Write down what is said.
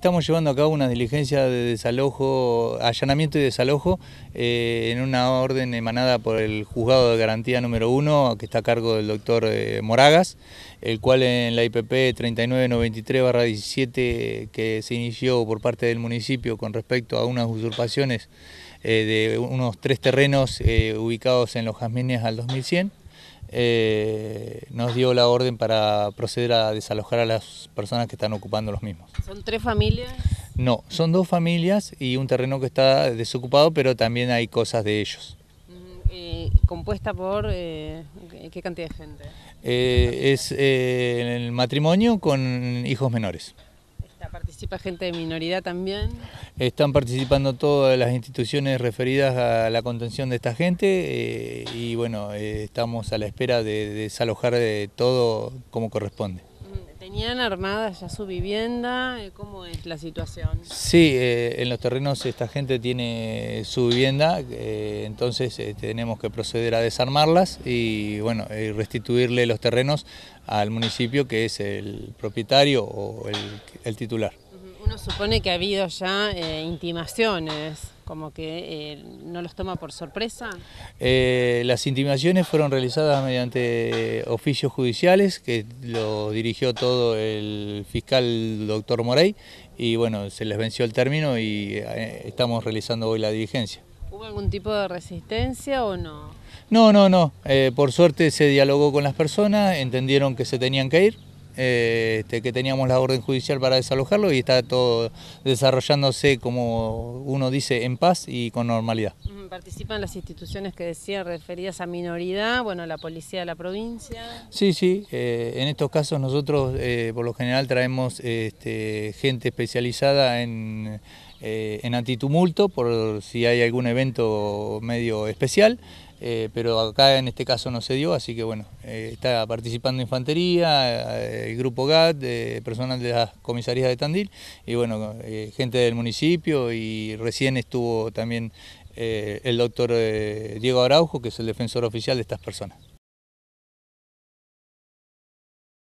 Estamos llevando a cabo una diligencia de desalojo, allanamiento y desalojo eh, en una orden emanada por el juzgado de garantía número uno, que está a cargo del doctor eh, Moragas, el cual en la IPP 3993-17 que se inició por parte del municipio con respecto a unas usurpaciones eh, de unos tres terrenos ubicados en los Jazmines al 2100, eh, nos dio la orden para proceder a desalojar a las personas que están ocupando los mismos. ¿Son tres familias? No, son dos familias y un terreno que está desocupado, pero también hay cosas de ellos. Mm, eh, ¿Compuesta por eh, qué cantidad de gente? es el matrimonio con hijos menores. ¿Participa gente de minoridad también? Están participando todas las instituciones referidas a la contención de esta gente eh, y bueno, eh, estamos a la espera de, desalojar de eh, todo como corresponde. ¿Tenían armada ya su vivienda? ¿Cómo es la situación? Sí, en los terrenos esta gente tiene su vivienda, entonces tenemos que proceder a desarmarlas y bueno, restituirle los terrenos al municipio que es el propietario o el titular. ¿No supone que ha habido ya eh, intimaciones, como que eh, no los toma por sorpresa. Eh, las intimaciones fueron realizadas mediante oficios judiciales que lo dirigió todo el fiscal doctor Morey y bueno, se les venció el término y estamos realizando hoy la diligencia. ¿Hubo algún tipo de resistencia o no? No, no, no. por suerte se dialogó con las personas, entendieron que se tenían que ir eh, este, que teníamos la orden judicial para desalojarlo y está todo desarrollándose, como uno dice, en paz y con normalidad. Participan las instituciones que decía referidas a minoridad, bueno, la policía de la provincia. Sí, sí, eh, en estos casos nosotros eh, por lo general traemos este, gente especializada en eh, en antitumulto por si hay algún evento medio especial, eh, pero acá en este caso no se dio, así que bueno, eh, está participando infantería, el grupo GAT, personal de las comisarías de Tandil y bueno, gente del municipio y recién estuvo también el doctor Diego Araujo, que es el defensor oficial de estas personas.